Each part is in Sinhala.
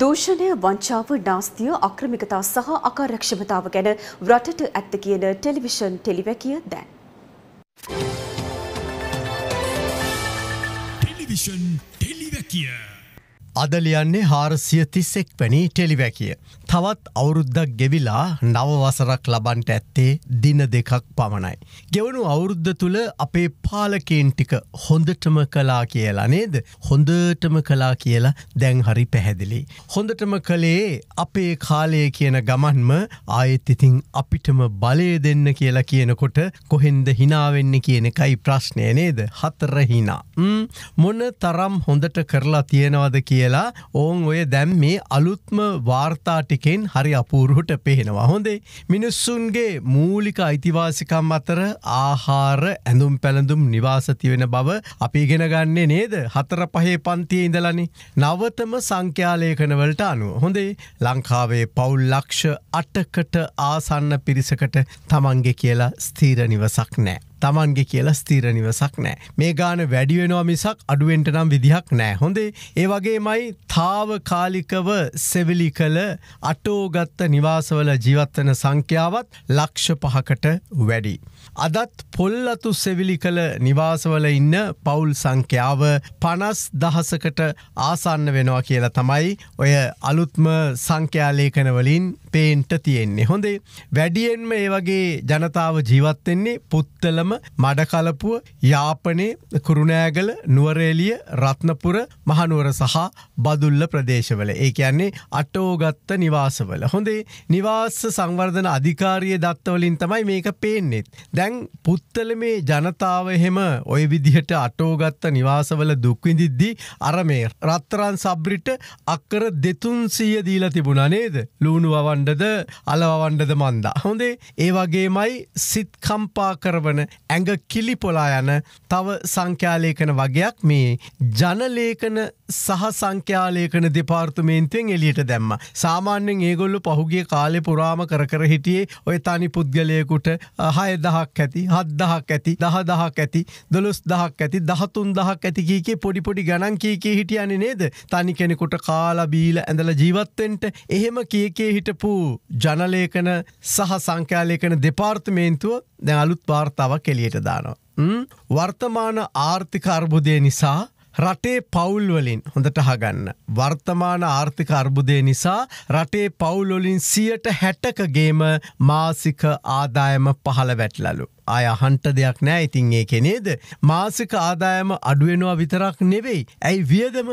දූෂණය වංචාව නාස්තිය අක්‍රමිකතා සහ අකාර්යක්ෂමතාව ගැන රටට ඇත්ත කියන ටෙලිවිෂන් ටෙලිවැකිය දැන්. ටෙලිවිෂන් ටෙලිවැකිය අද ලියන්නේ හාරසිය තිස්සෙක් වැනි ටෙලිවැකිය. තවත් අවුරුද්දක් ගෙවිලා නවවසරක් ලබන්ට ඇත්තේ දින දෙකක් පමණයි. ගෙවනු අවුරුද්ධ තුළ අපේ පාලකෙන් ටික හොඳටම කලා කියලා නේද හොඳටම කලා කියලා දැන් හරි පැහැදිලි. හොඳටම කළේ අපේ කාලය කියන ගමන්ම ආයෙත් ඉතිං අපිටම බලය දෙන්න කියලා කියනකොට කොහෙන්ද හිනාවෙන්න කියන එකයි ප්‍රශ්නය නේද හතර හිනා. මොන තරම් හොඳට කරලා තියෙනවද කියලා ඕන් ඔය දැම් මේ අලුත්ම වාර්තාටික එකෙන් හරි අපූරුහට පේනවා හොඳේ මිනිස්සුන්ගේ මූලික අයිතිවාසිකම් අතර ආහාර ඇඳුම් පැළඳුම් නිවාසතිවෙන බව අපි ගෙනගන්නේ නේද හතර පහේ පන්තිය ඉඳලනි නවතම සංඛ්‍යාලේකනවලට අනුව හොඳේ ලංකාවේ පවුල් ලක්ෂ අටකට ආසන්න පිරිසකට තමන්ගේ කියලා ස්තීර නිවසක් නෑ. තමන්ගේ කියලා ස්තීරනිවසක් නෑ මේ ගාන වැඩිවෙනවා මිසක් අඩුවෙන්ට නම් විදිහක් නෑ හොඳේ ඒ වගේ මයි තාවකාලිකව සෙවිලි කළ අටෝගත්ත නිවාසවල ජීවත්වන සංඛ්‍යාවත් ලක්ෂ පහකට වැඩි. අදත් පොල්ලතු සෙවිලි කළ නිවාසවල ඉන්න පවුල් සංඛ්‍යාව පනස් දහසකට ආසන්න වෙනවා කියලා තමයි ඔය අලුත්ම සංඛ්‍යාලේකනවලින් පේන්ට තියෙන්නේ හොඳේ වැඩියෙන්ම ඒ වගේ ජනතාව ජීවත්වෙන්නේ පුත්තලම කොට්ටාම මඩකලපුව යාපනේ කුරුණෑගල නුවරේලිය රත්නපුර මහනුවර සහ බදුල්ල ප්‍රදේශවල ඒ කියන්නේ අටෝගත්ත නිවාසවල. හොඳේ නිවාස සංවර්ධන අධිකාරය දත්තවලින් තමයි මේක පේන්නෙත්. දැන් පුත්තල මේ ජනතාව එහෙම ඔය විදිහට අටෝගත්ත නිවාසවල දුක්විඳිද්දි අරමේ රත්තරන් සබ්‍රිට අක්කර දෙතුන් සීය දීල තිබුණ නේද ලූුණු අවන්ඩද අලවන්ඩද මන්දා. හොඳේ ඒ වගේමයි සිත්කම්පා කරවන ඇඟ කිලිපොලා යන තව සංඛ්‍යාලේඛන වගයක් මේ ජනලේඛන සහ සංඛ්‍යාලේඛන දෙපාර්තමේන්තුවෙන් එලියට දැම්ම. සාමාන්‍යයෙන් ඒගොල්ලු පහුගේ කාලෙ පුරාම කර කර හිටියේ ඔය තනි පුද්ගලයකුට හය දහක් ඇති හත් දහක් ඇති දහ දහක් ඇති දොළොස් දහක් ඇති දහතුන් දහක් ඇතිකීකේ පොඩිපොඩි ගණන් කියකේ හිටියන්නේ නේද තනි කෙනෙකුට කාලබීල ඇඳල ජීවත්තෙන්ට එහෙම කියකේ හිටපු ජනලේකන සහ සංඛ්‍යාලේකන දෙපාර්තමේන්තුව දැන් අලුත් පාර්තාවක් කෙලියට දානවා. වර්තමාන ආර්ථිකර්බුදය නිසා රටේ පවුල්වලින් හොඳට හගන්න. වර්තමාන ආර්ථික අර්බුදය නිසා රටේ පවුලොලින් සියට හැටකගේම මාසික ආදායම පහළ වැටලලු. අය හන්ට දෙයක් නෑ ඉතින් ඒ කෙනේද. මාසික ආදායම අඩුවෙනවා විතරක් නෙවෙයි. ඇයි වියදම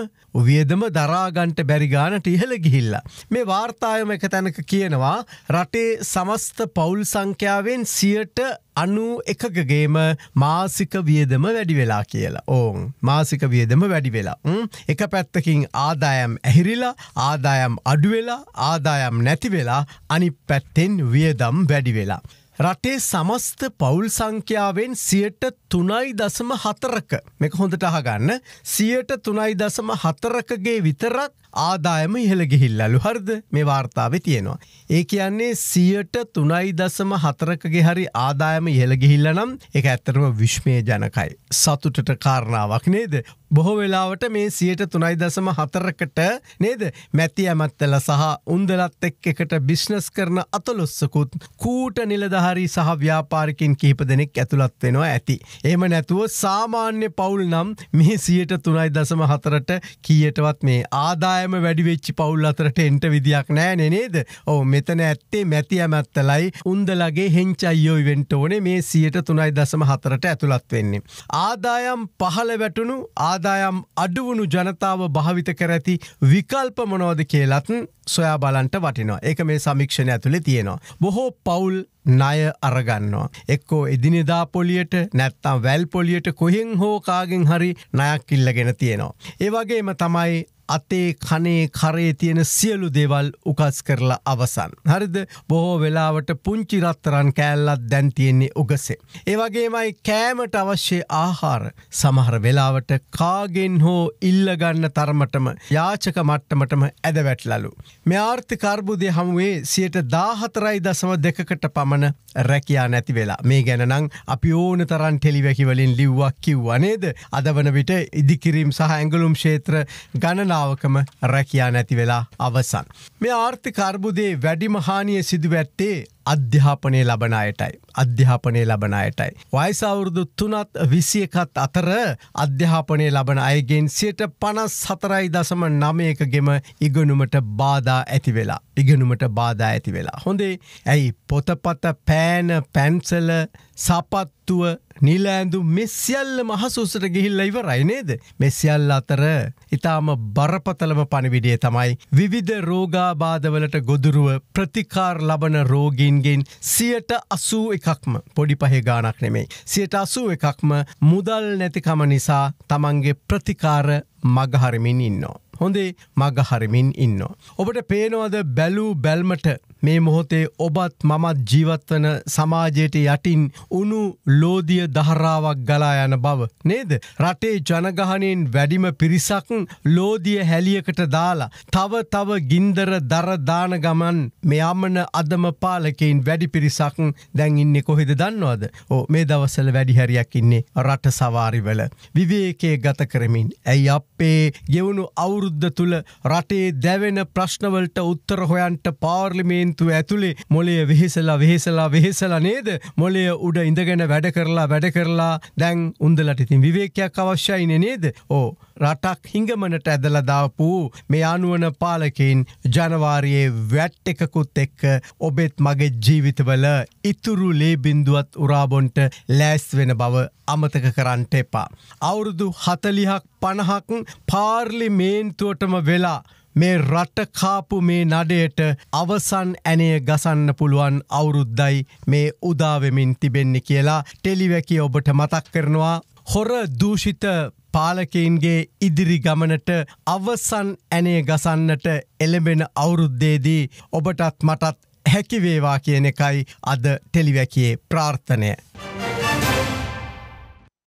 වියදම දරාගන්ට බැරිගානට ඉහළ ගිහිල්ලා. මේ වාර්තායම එක තැනක කියනවා රටේ සමස්ත පවුල් සංඛ්‍යාවෙන් සියට අනු එකකගේම මාසික වියදම වැඩි වෙලා කියලා ඕන් මාසික වියදම වැඩි වෙලා එක පැත්තකින් ආදායම් ඇහිරිලා ආදායම් අඩුවෙලා ආදායම් නැතිවෙලා අනි පැත්තෙන් වියදම් වැඩිවෙලා. රටේ සමස්ත පවුල් සංඛ්‍යාවෙන් සියට තුනයි දසම හතරක මෙක හොඳට අහගන්න සියට තුනයි දසම හතරකගේ විතරක් ආදායම ඉහළ ගිහිල්ලලු හරිද මේ වාර්තාව තියෙනවා. ඒ කියන්නේ සියට තුනයි දසම හතරකගේ හරි ආදායම ඉහළ ගිහිල්ල නම් එක ඇත්තරම විශ්මය ජනකයි. සතුටට කාරණාවක් නේද. බොහෝ වෙලාවට මේ සියට තුනයි දසම හතරකට නේද මැති ඇමත්තල සහ උන්දලත් එක් එකට බිශ්නස් කරන අතලොස්සකුත් කූට නිලධහරි සහ ව්‍යාපාරිකින් කීප දෙනෙක් ඇතුළත් වෙනවා ඇති. එම නැතුව සාමාන්‍ය පවුල් නම් මේ සියට තුනයි දසම හතරට කියටවත් මේ ආදාය ආදායම වැඩිවෙච්චි පවුල් අතරට එන්ට විදියක් නෑන නේද ඕ මෙතන ඇත්තේ මැති ඇමැත්තලයි උන්දලගේ හෙංචයියෝයි වෙන්ට ඕනේ මේ සියට තුනයි දසම හතරට ඇතුළත් වෙන්නේ. ආදායම් පහළ වැටුණු ආදායම් අඩුවුණු ජනතාව භාවිත කරඇති විකල්ප මොනෝද කියලත්න් සොයා බලන්ට වටිනවා ඒක මේ සමික්ෂණ ඇතුළෙ තියෙනවා. බොහෝ පවුල් ණය අරගන්නවා. එක්කෝ එදිනෙදා පොලියට නැත්තම් වැල් පොලියට කොහෙෙන් හෝ කාගෙන් හරි නයක් ඉල්ලගෙන තියෙනවා. ඒවගේම තමයි අතේ කනේ කරේ තියෙන සියලු දේවල් උකස් කරලා අවසන්. හරිද බොහෝ වෙලාවට පුංචි රත්තරන් කෑල්ලත් දැන් තියෙන්නේ උගසේ. ඒවගේමයි කෑමට අවශ්‍ය ආහාර සමහර වෙලාවට කාගෙන් හෝ ඉල්ලගන්න තරමටම යාචක මට්ටමටම ඇදවැටලලු. මෙආර්ථ කර්බුදය හමුවේ සියට දාහතරයි දසම දෙකකට පමණ රැකයා නැති වෙලා මේ ගැනනම් අපි ඕන තරන් ටෙලිවැකිවලින් ලිව්වක් කිව්වනේද අදවන විට ඉදිකිරීම් සහ ඇංගලුම් ෂේත්‍ර ගණනා අවස්ථාවකම රැකයා නැති වෙලා අවසන්. මේ ආර්ථික අර්බුදේ වැඩිමහානිය සිදුවැත්තේ අධ්‍යාපනය ලබන අයටයි. අධ්‍යාපනය ලබන අයටයි. වයිසවුරුදු තුනත් විසියකත් අතර අධ්‍යාපනය ලබන අයගෙන් සියට පනස් සතරයි දසම නමයකගෙම ඉගනුමට බාධා ඇති වෙලා. ඉගනුමට බාධා ඇති වෙලා. හොඳේ ඇයි පොතපත පෑන පැන්සල සපත්තුව නිල ඇඳු මෙසිියල්ල මහසුසට ගිහිල්ල ඉවරයි නේද මෙසිියල් අතර ඉතාම බරපතලම පණවිඩේ තමයි විවිධ රෝගාබාධවලට ගොදුරුව ප්‍රතිකාර ලබන රෝගීන්ගෙන් සියට අසූ එකක්ම පොඩි පහේ ගානක් නෙමෙයි සියට අසූ එකක්ම මුදල් නැතිකම නිසා තමන්ගේ ප්‍රතිකාර මගහරමින් ඉන්නවා. හොඳේ මගහරිමින් ඉන්නවා. ඔබට පේනවද බැලූ බැල්මට මේ මොහොතේ ඔබත් මමත් ජීවත්වන සමාජයට යටින් උනු ලෝදිය දහරාවක් ගලා යන බව. නේද රටේ ජනගහනයෙන් වැඩිම පිරිසක් ලෝදිය හැලියකට දාලා තව තව ගින්දර දරදාන ගමන් මෙයාමන අදම පාලකයින් වැඩි පිරිසක් දැන් ඉන්නේ කොහෙද දන්නවද ඕ මේ දවසල වැඩිහැරයක් ඉන්නේ රට සවාරිවල විවේකේ ගත කරමින් ඇයි අපේ ගෙවුණු අවුරු අවුරුද්ධ තුළ රටේ දැවෙන ප්‍රශ්නවලට උත්තර හොයන්ට පාර්ලිමේන්තු ඇතුළේ මොලේ වෙහෙසලා වෙහෙසලා වෙහෙසලා නේද මොලය උඩ ඉඳගෙන වැඩ කරලා වැඩ කරලා දැන් උන්දලට ඉතින් විවේකයක් අවශ්‍යයින නේද ඕ රටක් හිඟමනට ඇදලදාපු මේ අනුවන පාලකින් ජනවාරයේ වැට් එකකුත් එක්ක ඔබෙත් මගේ ජීවිතවල ඉතුරු ලේබින්දුවත් උරාබොන්ට ලෑස් වෙන බව අමතක කරන්නට එපා. අවුරුදු හතලිහක් පණහක් පාර්ලිමේන්තුවටම වෙලා මේ රට කාපු මේ නඩයට අවසන් ඇනය ගසන්න පුළුවන් අවුරුද්දයි මේ උදාවෙමින් තිබෙන්නේ කියලා ටෙලිවැකි ඔබට මතක් කරනවා. හොර දූෂිත පාලකයින්ගේ ඉදිරි ගමනට අවසන් ඇනේ ගසන්නට එළඹෙන අවුරුද්දේදී ඔබටත් මටත් හැකිවේවා කියන එකයි අද ටෙලිවැකයේ ප්‍රාර්ථනය.